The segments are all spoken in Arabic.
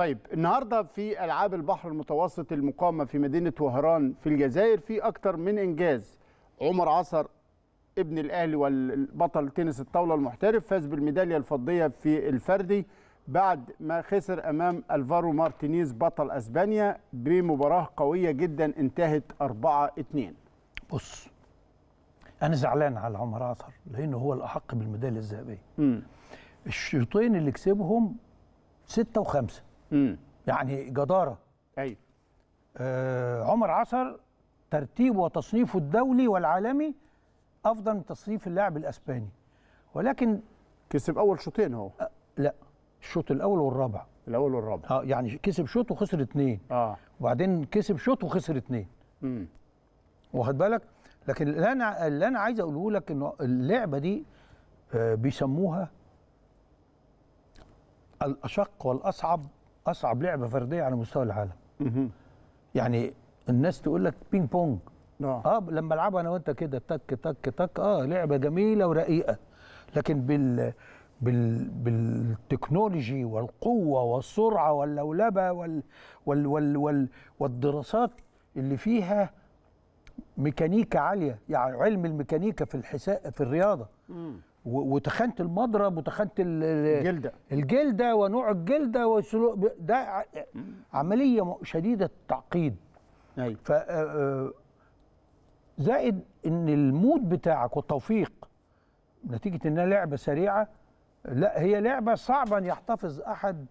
طيب النهارده في العاب البحر المتوسط المقامه في مدينه وهران في الجزائر في اكتر من انجاز عمر عصر ابن الاهلي والبطل تنس الطاوله المحترف فاز بالميداليه الفضيه في الفردي بعد ما خسر امام الفارو مارتينيز بطل اسبانيا بمباراه قويه جدا انتهت 4 2 بص انا زعلان على عمر عصر لانه هو الاحق بالميداليه الذهبيه الشوطين اللي كسبهم ستة وخمسة مم. يعني جداره ايوه آه عمر عصر ترتيب وتصنيفه الدولي والعالمي افضل من تصنيف اللاعب الاسباني ولكن كسب اول شوطين هو آه لا الشوط الاول والرابع الاول والرابع اه يعني كسب شوط وخسر اثنين اه وبعدين كسب شوط وخسر اثنين امم واخد بالك لكن اللي انا اللي انا عايز اقوله لك انه اللعبه دي آه بيسموها الاشق والاصعب اصعب لعبه فرديه على مستوى العالم يعني الناس تقول لك بينج نعم. بونج اه لما العبها انا وانت كده تك تك تك اه لعبه جميله ورقيقه لكن بال بال بالتكنولوجي والقوه والسرعه واللولبه وال وال وال وال والدراسات اللي فيها ميكانيكا عاليه يعني علم الميكانيكا في الحساب في الرياضه وتخنت المضرب وتخنت الجلده الجلده ونوع الجلده وسلوك ده عمليه شديده التعقيد ايوه آه، آه، زائد ان المود بتاعك والتوفيق نتيجه انها لعبه سريعه لا هي لعبه صعبه ان يحتفظ احد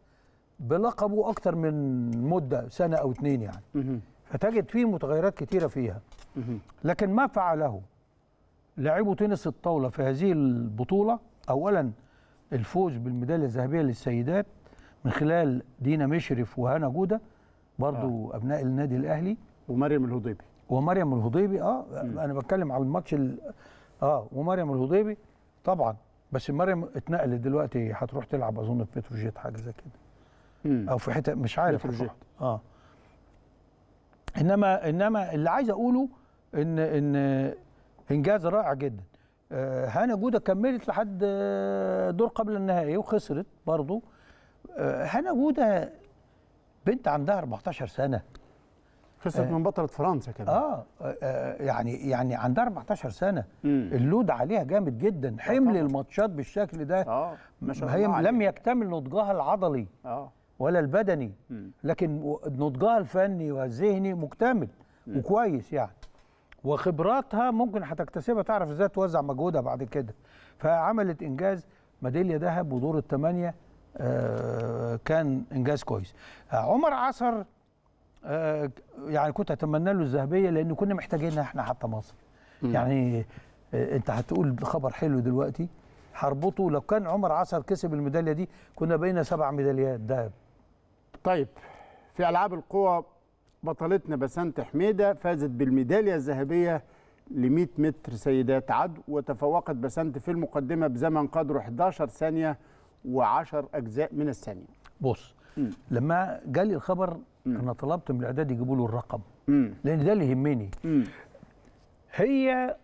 بلقبه اكتر من مده سنه او اتنين يعني فتجد فيه متغيرات كتيره فيها لكن ما فعله لعبوا تنس الطاوله في هذه البطوله اولا الفوز بالميداليه الذهبيه للسيدات من خلال دينا مشرف وهنا جوده برضو آه. ابناء النادي الاهلي ومريم الهضيبي ومريم الهضيبي اه م. انا بتكلم على الماتش اه ومريم الهضيبي طبعا بس مريم اتنقلت دلوقتي هتروح تلعب اظن في بتروجيت حاجه زي كده او في حته مش عارف بتروجيت اه انما انما اللي عايز اقوله ان ان انجاز رائع جدا آه، هانا جوده كملت لحد آه، دور قبل النهائي وخسرت برضه آه، هانا جوده بنت عندها 14 سنه خسرت آه من بطله فرنسا كمان آه, اه يعني يعني عندها 14 سنه مم. اللود عليها جامد جدا حمل الماتشات بالشكل ده اه هي لم يكتمل نضجها العضلي اه ولا البدني مم. لكن نضجها الفني والذهني مكتمل مم. وكويس يعني وخبراتها ممكن هتكتسبها تعرف ازاي توزع مجهودها بعد كده فعملت انجاز ميداليه ذهب ودور الثمانيه آه، كان انجاز كويس عمر عصر آه، يعني كنت اتمنى له الذهبيه لان كنا محتاجينها احنا حتى مصر يعني آه، انت هتقول خبر حلو دلوقتي هربطه لو كان عمر عصر كسب الميداليه دي كنا بقينا سبع ميداليات ذهب طيب في العاب القوى بطلتنا بسنت حميده فازت بالميداليه الذهبيه ل 100 متر سيدات عدو وتفوقت بسنت في المقدمه بزمن قدره 11 ثانيه و10 اجزاء من الثانيه. بص م. لما جالي الخبر م. انا طلبت من الاعداد يجيبوا له الرقم م. لان ده اللي يهمني. هي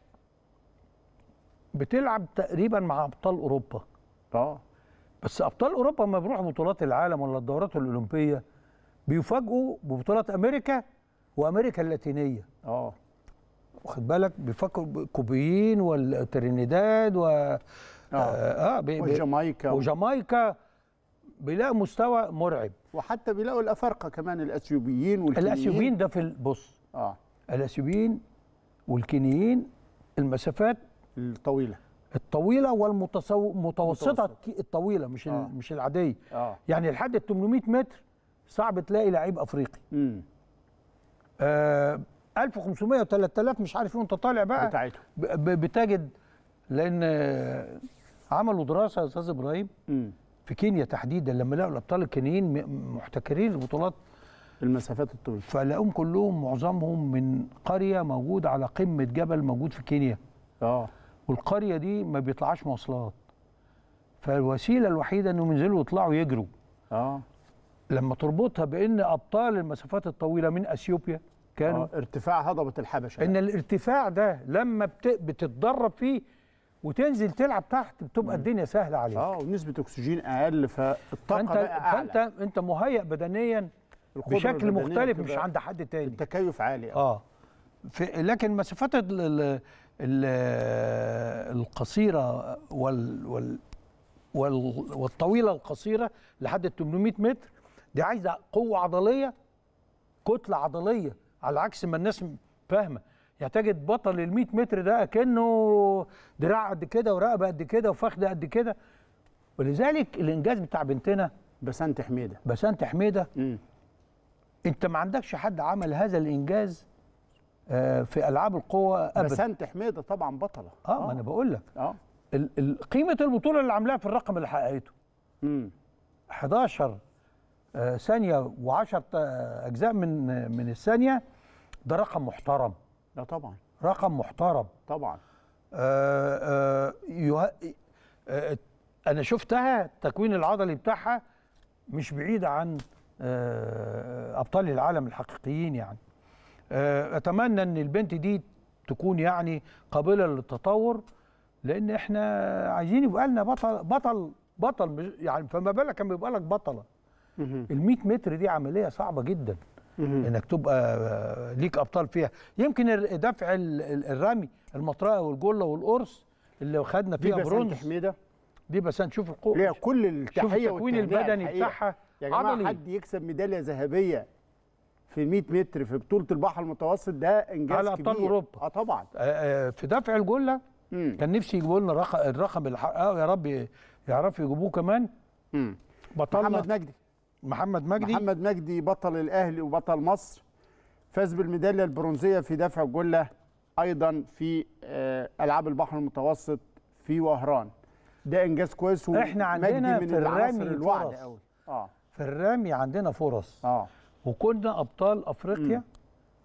بتلعب تقريبا مع ابطال اوروبا. اه بس ابطال اوروبا ما بيروحوا بطولات العالم ولا الدورات الاولمبيه بيفاجئوا ببطوله امريكا وامريكا اللاتينيه اه واخد بالك بيفكروا كوبيين والترينيداد و اه, آه, آه، بي وجامايكا وجامايكا بيلاقوا مستوى مرعب وحتى بيلاقوا الافارقه كمان الاثيوبيين والكينيين الاثيوبيين ده في بص اه الاثيوبيين والكينيين المسافات الطويله الطويله والمتوسطه الطويله مش آه. مش العاديه آه. يعني لحد 800 متر صعب تلاقي لعيب افريقي امم آه 1500 و3000 مش عارف ايه وانت طالع بقى بتاعته بتجد لان عملوا دراسه يا استاذ ابراهيم في كينيا تحديدا لما لقوا الابطال الكينيين محتكرين البطولات المسافات الطويله فلقوهم كلهم معظمهم من قريه موجود على قمه جبل موجود في كينيا اه والقريه دي ما بيطلعش مواصلات فالوسيله الوحيده انهم ينزلوا يطلعوا يجروا اه لما تربطها بان ابطال المسافات الطويله من اثيوبيا كانوا آه ارتفاع هضبه الحبشه ان الارتفاع ده لما بتتدرب فيه وتنزل تلعب تحت بتبقى الدنيا سهله عليك اه ونسبه اكسجين اقل فالطاقه فأنت بقى اعلى فانت انت مهيئ بدنيا بشكل مختلف مش عند حد تاني التكيف عالي اه في لكن مسافات القصيره وال وال والطويله القصيره لحد 800 متر دي عايزه قوه عضليه كتله عضليه على عكس ما الناس فاهمه يعني تجد بطل ال 100 متر ده كانه دراع قد كده ورقبه قد كده وفخذ قد كده ولذلك الانجاز بتاع بنتنا بسنت حميده بسنت حميده مم. انت ما عندكش حد عمل هذا الانجاز آه، في العاب القوه ابدا بسنت حميده طبعا بطله اه, آه. ما انا بقول لك اه قيمه البطوله اللي عاملاها في الرقم اللي حققته امم 11 آه، ثانيه و10 اجزاء من من الثانيه ده رقم محترم لا طبعا رقم محترم طبعا آآ آآ آآ انا شفتها التكوين العضلي بتاعها مش بعيد عن آه، ابطال العالم الحقيقيين يعني آه، اتمنى ان البنت دي تكون يعني قابله للتطور لان احنا عايزين يبقى لنا بطل بطل بطل يعني فما بالك كان بيبقى لك بطله ال 100 متر دي عمليه صعبه جدا انك تبقى آه، ليك ابطال فيها يمكن دفع الرمي المطرقه والجله والقرص اللي خدنا فيها برونز دي حميده دي بس هنشوف القوة ليها كل التحيه والتكوين البدني بتاعها يا جماعه عملي. حد يكسب ميداليه ذهبيه في 100 متر في بطوله البحر المتوسط ده انجاز على كبير على ابطال اوروبا اه طبعا آه، آه، في دفع الجله مم. كان نفسي يجيبوا لنا الرقم اللي حققه يا رب يعرفوا يجيبوه كمان بطلنا محمد مجدي محمد مجدي محمد مجدي بطل الاهلي وبطل مصر فاز بالميداليه البرونزيه في دفع الجله ايضا في آه، العاب البحر المتوسط في وهران ده انجاز كويس احنا عندنا من في الرمي فرص اه في الرمي عندنا فرص اه وكنا ابطال افريقيا م.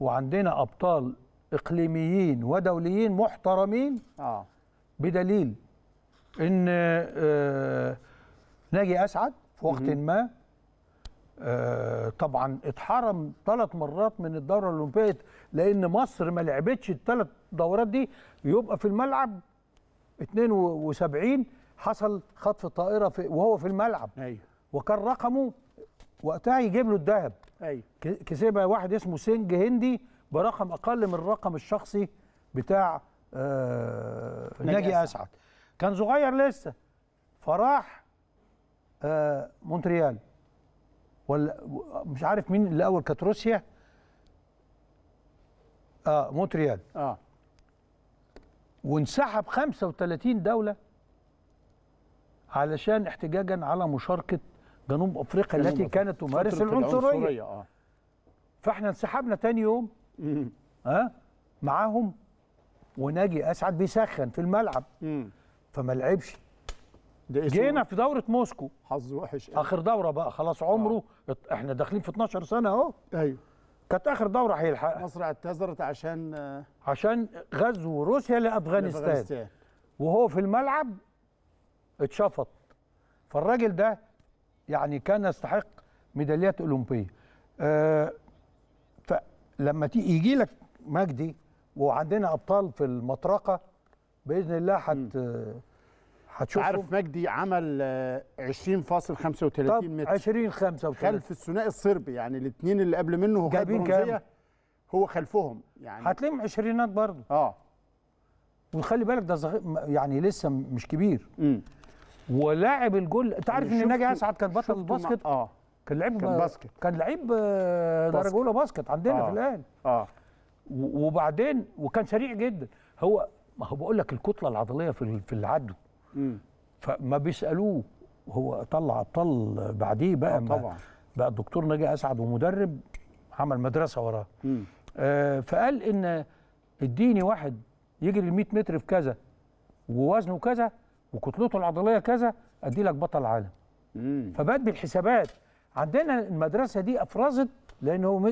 وعندنا ابطال اقليميين ودوليين محترمين اه بدليل ان آه ناجي اسعد في وقت ما آه، طبعا اتحرم ثلاث مرات من الدوره الاولمبيه لان مصر ما لعبتش الثلاث دورات دي يبقى في الملعب 72 حصل خطف طائره في وهو في الملعب ايوه وكان رقمه وقتها يجيب له الذهب ايوه كسبها واحد اسمه سينج هندي برقم اقل من الرقم الشخصي بتاع آه ناجي اسعد كان صغير لسه فراح آه مونتريال ولا مش عارف مين الاول كانت روسيا اه مونتريال اه وانسحب 35 دوله علشان احتجاجا على مشاركه جنوب افريقيا التي كانت تمارس العنصريه آه. فاحنا انسحبنا تاني يوم ها آه معاهم وناجي اسعد بيسخن في الملعب فما لعبش جينا في دوره موسكو حظ وحش اخر دوره بقى خلاص عمره آه. احنا داخلين في 12 سنه اهو ايوه كانت اخر دوره هيلحقها مصر اعتذرت عشان آه، عشان غزو روسيا لافغانستان, لأفغانستان. وهو في الملعب اتشفط فالراجل ده يعني كان يستحق ميداليات اولمبيه آه فلما يجي لك مجدي وعندنا ابطال في المطرقه باذن الله هت هتشوف عارف مجدي عمل 20.35 آه، متر 20 35 خلف الثنائي الصربي يعني الاثنين اللي قبل منه هو جايبين كام هو خلفهم يعني هتلاقيهم عشرينات برضه اه وخلي بالك ده زغ... يعني لسه مش كبير امم ولاعب الجول انت عارف ان ناجي اسعد كان بطل الباسكت اه كان لعيب كان باسكت كان لعيب درجه آه، اولى باسكت عندنا آه. في الاهلي اه وبعدين وكان سريع جدا هو ما هو بقول لك الكتله العضليه في في العدو فما بيسالوه هو طلع ابطال بعديه بقى آه، طبعا بقى الدكتور ناجي اسعد ومدرب عمل مدرسه وراه آه فقال ان اديني واحد يجري ال 100 متر في كذا ووزنه كذا وكتلته العضليه كذا ادي لك بطل عالم فبقت بالحسابات عندنا المدرسه دي افرزت لان هو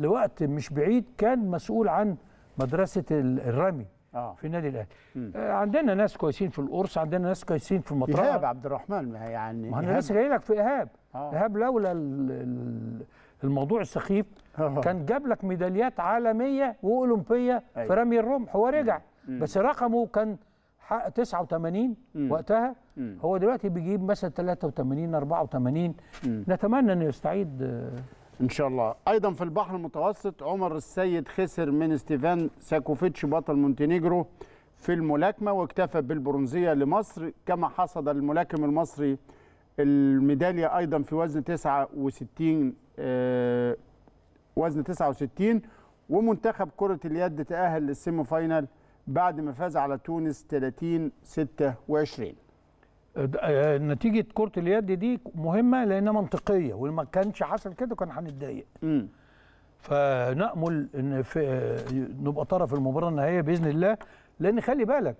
لوقت مش بعيد كان مسؤول عن مدرسه الرمي آه. في النادي الاهلي آه عندنا ناس كويسين في القرص عندنا ناس كويسين في المطار ايهاب عبد الرحمن ما يعني ما انا لسه جاي لك في ايهاب آه. ايهاب لولا الموضوع السخيف آه. كان جاب لك ميداليات عالميه واولمبيه في أيوه. رمي الرمح هو رجع مم. بس رقمه كان حق 89 مم. وقتها مم. هو دلوقتي بيجيب مثلا 83 84 مم. نتمنى انه يستعيد آه، ان شاء الله ايضا في البحر المتوسط عمر السيد خسر من ستيفان ساكوفيتش بطل مونتينيجرو في الملاكمه واكتفى بالبرونزيه لمصر كما حصد الملاكم المصري الميداليه ايضا في وزن 69 آه وزن 69 ومنتخب كره اليد تاهل للسيمي فاينال بعد ما فاز على تونس 30 26 آه، نتيجه كره اليد دي مهمه لانها منطقيه ولما كانش حصل كده كان هنتضايق فنامل ان في آه، نبقى طرف المباراه النهائيه باذن الله لان خلي بالك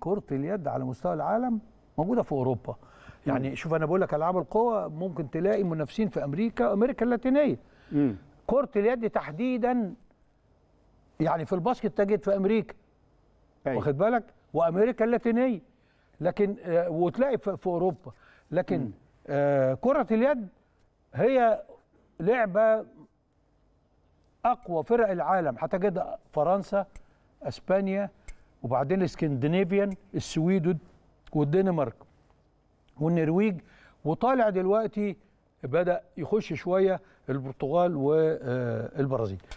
كره اليد على مستوى العالم موجوده في اوروبا يعني شوف انا بقول لك العاب القوى ممكن تلاقي منافسين في امريكا امريكا اللاتينيه كره اليد تحديدا يعني في الباسكت تجد في امريكا واخد بالك وامريكا اللاتينيه لكن آه، وتلاقي في اوروبا لكن آه كره اليد هي لعبه اقوى فرق العالم جد فرنسا اسبانيا وبعدين الاسكندنافيان السويد والدنمارك والنرويج وطالع دلوقتي بدا يخش شويه البرتغال والبرازيل آه،